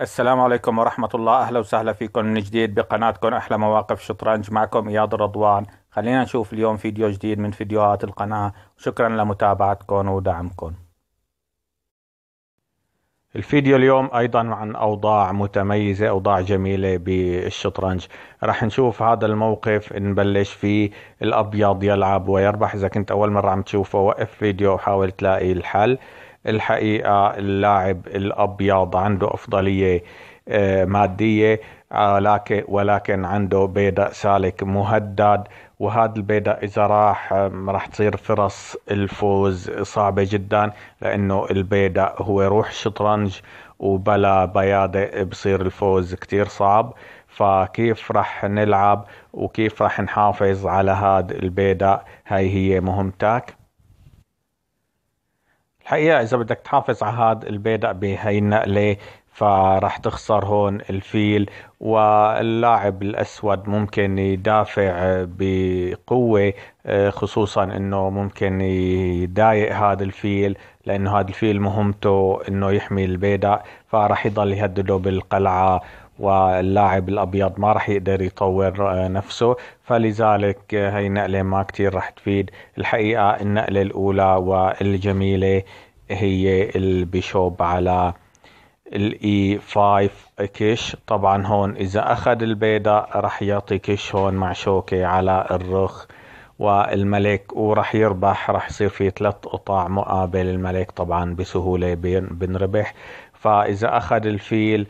السلام عليكم ورحمة الله أهلا وسهلا فيكم من جديد بقناتكم أحلى مواقف شطرنج معكم إياد رضوان خلينا نشوف اليوم فيديو جديد من فيديوهات القناة شكرا لمتابعتكم ودعمكم الفيديو اليوم أيضا عن أوضاع متميزة أوضاع جميلة بالشطرنج راح نشوف هذا الموقف نبلش فيه الأبيض يلعب ويربح إذا كنت أول مرة عم تشوفه وقف فيديو وحاول تلاقي الحل الحقيقه اللاعب الابيض عنده افضليه آه، ماديه آه، ولكن عنده بيدا سالك مهدد وهذا البيدا اذا راح راح تصير فرص الفوز صعبه جدا لانه البيدا هو روح شطرنج وبلا بيادة بصير الفوز كتير صعب فكيف رح نلعب وكيف رح نحافظ على هذا البيدا هاي هي مهمتك الحقيقه اذا بدك تحافظ على هذا البيدق بهي النقله فراح تخسر هون الفيل واللاعب الاسود ممكن يدافع بقوه آه، خصوصا انه ممكن يضايق هذا الفيل لانه هذا الفيل مهمته انه يحمي البيدا فراح يضل يهدده بالقلعه واللاعب الابيض ما راح يقدر يطور آه، نفسه فلذلك هي آه، نقله ما كتير راح تفيد الحقيقه النقله الاولى والجميله هي البيشوب على الاي 5 e كش طبعا هون اذا اخذ البيضة راح يعطي كش هون مع شوكة على الرخ والملك وراح يربح راح يصير في ثلاث قطع مقابل الملك طبعا بسهولة بنربح فإذا أخذ الفيل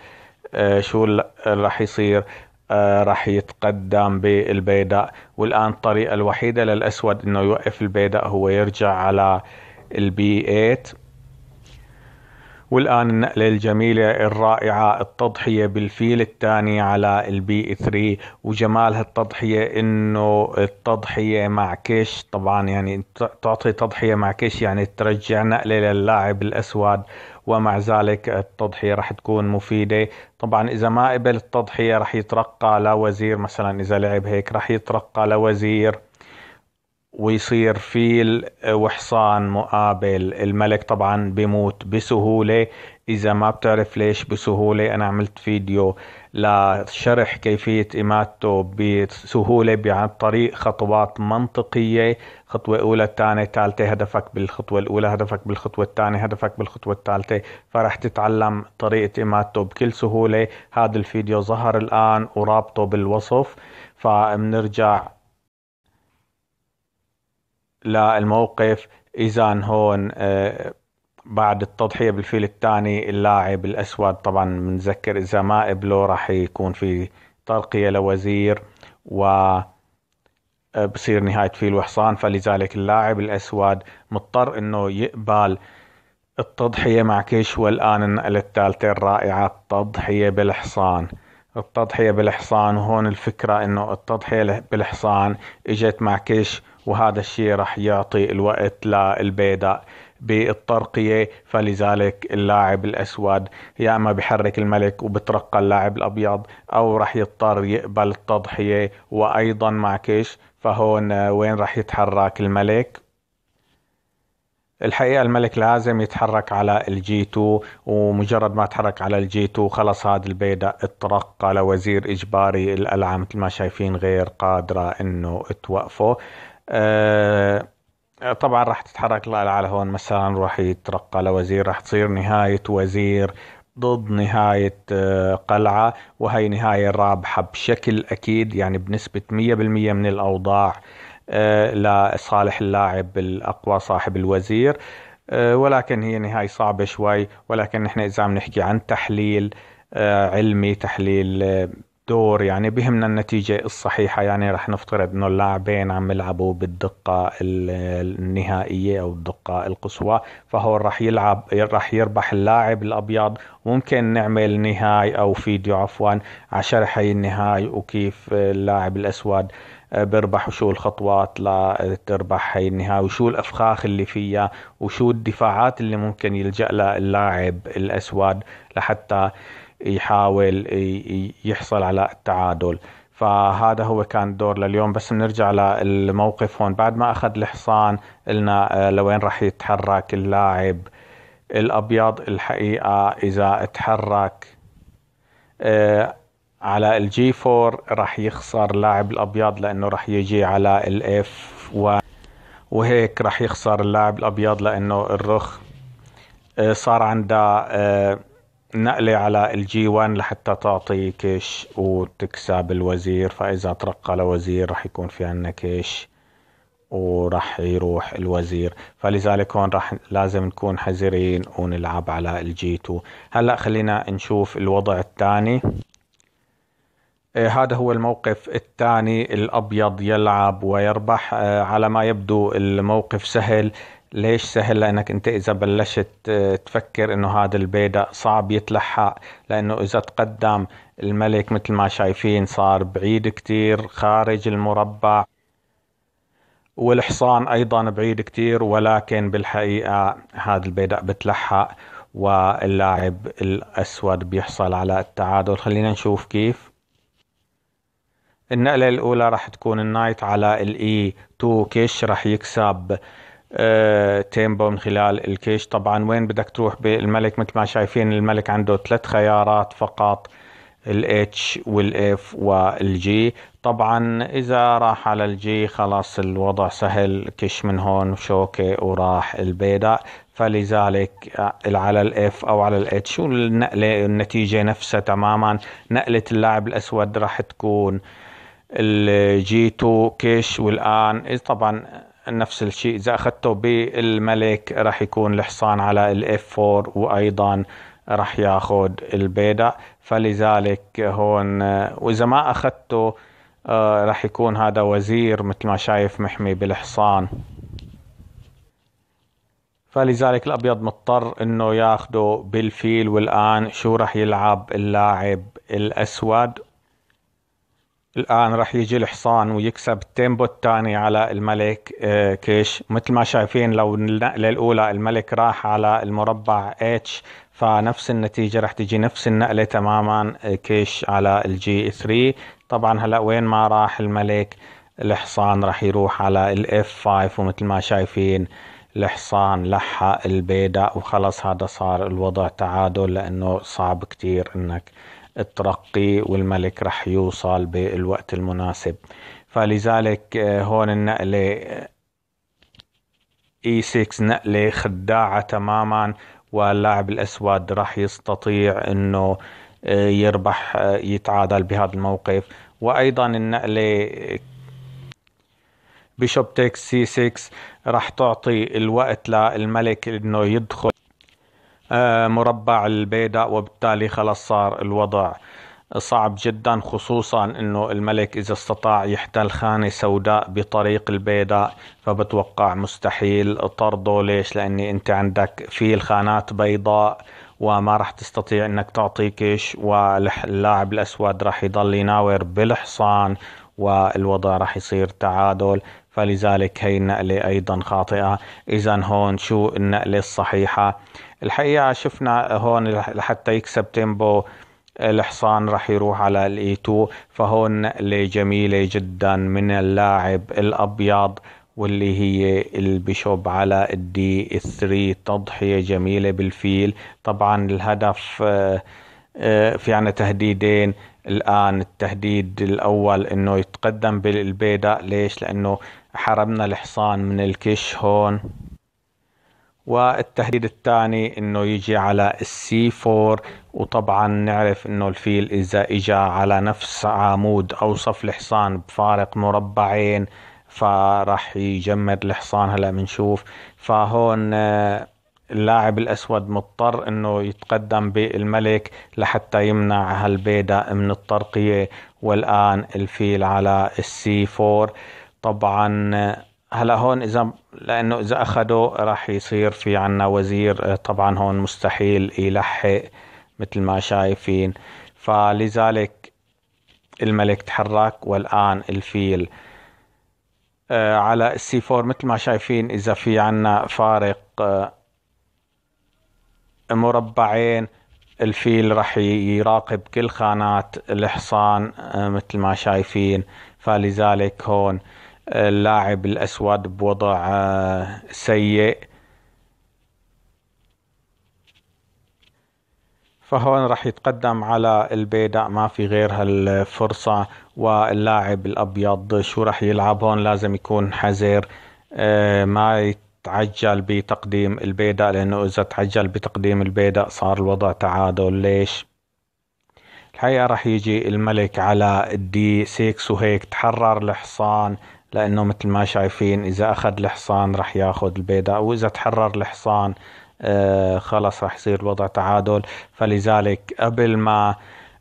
آه، شو راح يصير آه، راح يتقدم بالبيداء والآن الطريقة الوحيدة للأسود إنه يوقف البيداء هو يرجع على البي 8 والآن النقلة الجميلة الرائعة التضحية بالفيل الثاني على البي 3 وجمال هالتضحية انه التضحية مع كيش طبعا يعني تعطي تضحية مع كيش يعني ترجع نقلة للاعب الاسود ومع ذلك التضحية رح تكون مفيدة طبعا إذا ما قبل التضحية رح يترقى لوزير مثلا إذا لعب هيك رح يترقى لوزير ويصير فيل آه، وحصان مقابل الملك طبعا بيموت بسهولة إذا ما بتعرف ليش بسهولة أنا عملت فيديو لشرح كيفية إماتته بسهولة عن طريق خطوات منطقية خطوة أولى الثانية الثالثة هدفك بالخطوة الأولى هدفك بالخطوة الثانية هدفك بالخطوة الثالثة فرح تتعلم طريقة إماتته بكل سهولة هذا الفيديو ظهر الآن ورابطه بالوصف فبنرجع للموقف إذا هون آه، بعد التضحية بالفيل الثاني اللاعب الأسود طبعا بنذكر إذا ما قبله راح يكون في ترقية لوزير و آه، بصير نهاية فيل وحصان فلذلك اللاعب الأسود مضطر أنه يقبل التضحية مع كيش والآن النقلة الثالثة الرائعة التضحية بالحصان التضحية بالحصان وهون الفكرة أنه التضحية بالحصان إجت مع كيش وهذا الشيء راح يعطي الوقت للبيضاء بالترقية فلذلك اللاعب الأسود يا أما بحرك الملك وبترقى اللاعب الأبيض أو راح يضطر يقبل التضحية وأيضا مع كيش فهون وين راح يتحرك الملك الحقيقة الملك لازم يتحرك على الجي 2 ومجرد ما تحرك على الجي 2 خلص هذا البيدق اترقى لوزير إجباري الألعاب مثل ما شايفين غير قادرة إنه توقفه آه، طبعا راح تتحرك الآلة على هون مثلا راح يترقى لوزير راح تصير نهاية وزير ضد نهاية آه، قلعة وهي نهاية رابحة بشكل أكيد يعني بنسبة 100% من الأوضاع آه، لصالح اللاعب الأقوى صاحب الوزير ولكن هي نهاية صعبة شوي ولكن نحن إذا عم نحكي عن تحليل علمي تحليل دور يعني بهمنا النتيجة الصحيحة يعني رح نفترض انه اللاعبين عم يلعبوا بالدقة النهائية او الدقة القصوى فهو رح يلعب رح يربح اللاعب الابيض ممكن نعمل نهاي او فيديو عفوا عشر حي هي النهاي وكيف اللاعب الاسود بربح وشو الخطوات لتربح هي النهاية وشو الأفخاخ اللي فيها وشو الدفاعات اللي ممكن يلجأ لها اللاعب الأسود لحتى يحاول يحصل على التعادل فهذا هو كان دور لليوم بس بنرجع للموقف هون بعد ما اخذ الحصان قلنا آه، لوين راح يتحرك اللاعب الابيض الحقيقه اذا تحرك آه، على الجي 4 راح يخسر لاعب الابيض لانه راح يجي على الاف وهيك راح يخسر اللاعب الابيض لانه الرخ آه، صار عنده نقلي على الجي 1 لحتى تعطي كيش وتكسب الوزير فإذا ترقى لوزير رح يكون في عنا كيش وراح يروح الوزير فلذلك هون راح لازم نكون حذرين ونلعب على الجي 2 هلا خلينا نشوف الوضع الثاني إيه، هذا هو الموقف الثاني الابيض يلعب ويربح إيه، على ما يبدو الموقف سهل ليش سهل لانك انت اذا بلشت آه، تفكر انه هذا البيدق صعب يتلحق لانه اذا تقدم الملك مثل ما شايفين صار بعيد كتير خارج المربع والحصان ايضا بعيد كتير ولكن بالحقيقة هذا البيدق بتلحق واللاعب الاسود بيحصل على التعادل خلينا نشوف كيف النقلة الأولى راح تكون النايت على الإي 2 e كيش راح يكسب آه، تيمبو من خلال الكيش طبعا وين بدك تروح بالملك مثل ما شايفين الملك عنده ثلاث خيارات فقط الاتش والاف والجي طبعا اذا راح على الجي خلاص الوضع سهل كش من هون وشوكة وراح البيضاء فلذلك آه، على الاف او على الاتش والنقلة النتيجة نفسها تماما نقلة اللاعب الاسود راح تكون الجي 2 كش والان طبعا نفس الشيء اذا اخذته بالملك راح يكون الحصان على الاف 4 وايضا راح ياخذ البيضة فلذلك هون واذا ما اخذته آه، راح يكون هذا وزير مثل ما شايف محمي بالحصان فلذلك الابيض مضطر انه ياخده بالفيل والان شو راح يلعب اللاعب الاسود الآن راح يجي الحصان ويكسب التيمبو الثاني على الملك آه، كيش مثل ما شايفين لو النقلة الأولى الملك راح على المربع اتش فنفس النتيجة راح تجي نفس النقلة تماما آه، كيش على الجي 3 طبعا هلا وين ما راح الملك الحصان راح يروح على الاف 5 ومثل ما شايفين الحصان لحق البيدا وخلص هذا صار الوضع تعادل لأنه صعب كتير إنك ترقي والملك رح يوصل بالوقت المناسب فلذلك آه، هون النقلة آه، E6 نقلة خداعة تماما واللاعب الأسود راح يستطيع أنه آه، يربح يتعادل بهذا الموقف وأيضا النقلة بشوب تيكس سي 6 راح تعطي الوقت للملك أنه يدخل آه، مربع البيداء وبالتالي خلص صار الوضع صعب جدا خصوصا انه الملك اذا استطاع يحتل خانة سوداء بطريق البيداء فبتوقع مستحيل طرده ليش لاني انت عندك في الخانات بيضاء وما راح تستطيع انك تعطيكش واللاعب الاسود راح يضل يناور بالحصان والوضع راح يصير تعادل فلذلك هي النقلة أيضا خاطئة إذا هون شو النقلة الصحيحة الحقيقة شفنا هون لحتى يكسب تيمبو الحصان رح يروح على الاي 2 فهون نقلة جميلة جدا من اللاعب الأبيض واللي هي البيشوب على الدي 3 تضحية جميلة بالفيل طبعا الهدف آه، آه، في عنا تهديدين الآن التهديد الأول أنه يتقدم بالبيدا ليش لأنه حرمنا الحصان من الكش هون والتهديد الثاني انه يجي على السي 4 وطبعا نعرف انه الفيل اذا اجى على نفس عمود او صف الحصان بفارق مربعين فراح يجمد الحصان هلا بنشوف فهون آه، اللاعب الاسود مضطر انه يتقدم بالملك لحتى يمنع هالبيدا من الترقية والان الفيل على السي 4 طبعا هلا هون اذا لانه اذا اخذوا راح يصير في عنا وزير طبعا هون مستحيل يلحق مثل ما شايفين فلذلك الملك تحرك والان الفيل آه، على السي 4 مثل ما شايفين اذا في عنا فارق آه، مربعين الفيل رح يراقب كل خانات الحصان آه، مثل ما شايفين فلذلك هون اللاعب الأسود بوضع سيء فهون راح يتقدم على البيداء ما في غير هالفرصة واللاعب الأبيض شو راح يلعب هون لازم يكون حذر آه، ما يتعجل بتقديم البيداء لأنه إذا تعجل بتقديم البيداء صار الوضع تعادل ليش؟ الحقيقة راح يجي الملك على الدي 6 وهيك تحرر الحصان لأنه مثل ما شايفين إذا أخذ الحصان رح ياخذ البيضة وإذا تحرر الحصان آه، خلص رح يصير الوضع تعادل فلذلك قبل ما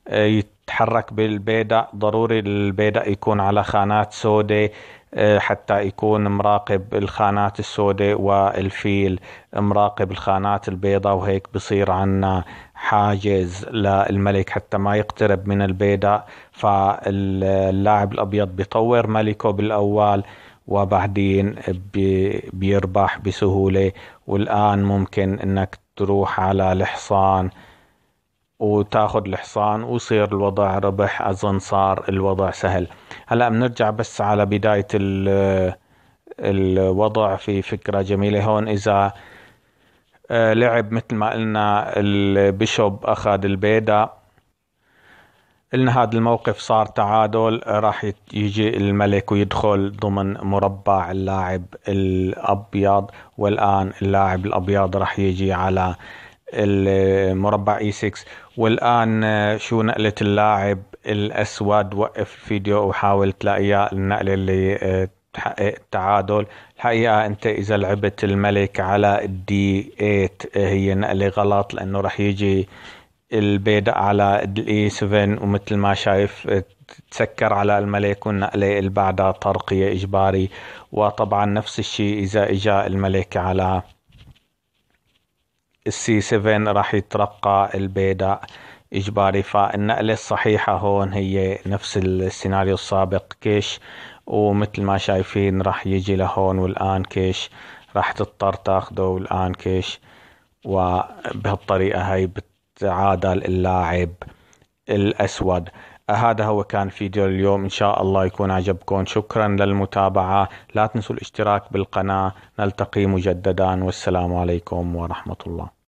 آه، يتحرك بالبيضه ضروري البيضه يكون على خانات سوداء آه، حتى يكون مراقب الخانات السوداء والفيل مراقب الخانات البيضاء وهيك بصير عنا حاجز للملك حتى ما يقترب من البيضاء فاللاعب الأبيض بيطور ملكه بالأول وبعدين بيربح بسهولة والآن ممكن أنك تروح على الحصان وتاخذ الحصان ويصير الوضع ربح اظن صار الوضع سهل هلا بنرجع بس على بدايه الوضع في فكره جميله هون اذا آه، لعب مثل ما قلنا البيشوب اخذ البيدا قلنا هذا الموقف صار تعادل راح يجي الملك ويدخل ضمن مربع اللاعب الابيض والان اللاعب الابيض راح يجي على المربع اي e 6 والآن آه، شو نقلة اللاعب الأسود وقف الفيديو وحاول تلاقيها النقلة اللي آه، تحقق آه، التعادل الحقيقة أنت إذا لعبت الملك على الدي 8 هي نقلة غلط لأنه رح يجي البيض على الاي 7 ومثل ما شايف تسكر على الملك والنقلة اللي بعدها ترقية إجباري وطبعا نفس الشيء إذا إجا الملك على السي 7 راح يترقى البيدا إجباري فالنقلة الصحيحة هون هي نفس السيناريو السابق كيش ومثل ما شايفين راح يجي لهون والآن كيش راح تضطر تاخده والآن كيش وبهالطريقة هاي بتعادل اللاعب الأسود هذا هو كان فيديو اليوم إن شاء الله يكون عجبكم شكرا للمتابعة لا تنسوا الاشتراك بالقناة نلتقي مجددا والسلام عليكم ورحمة الله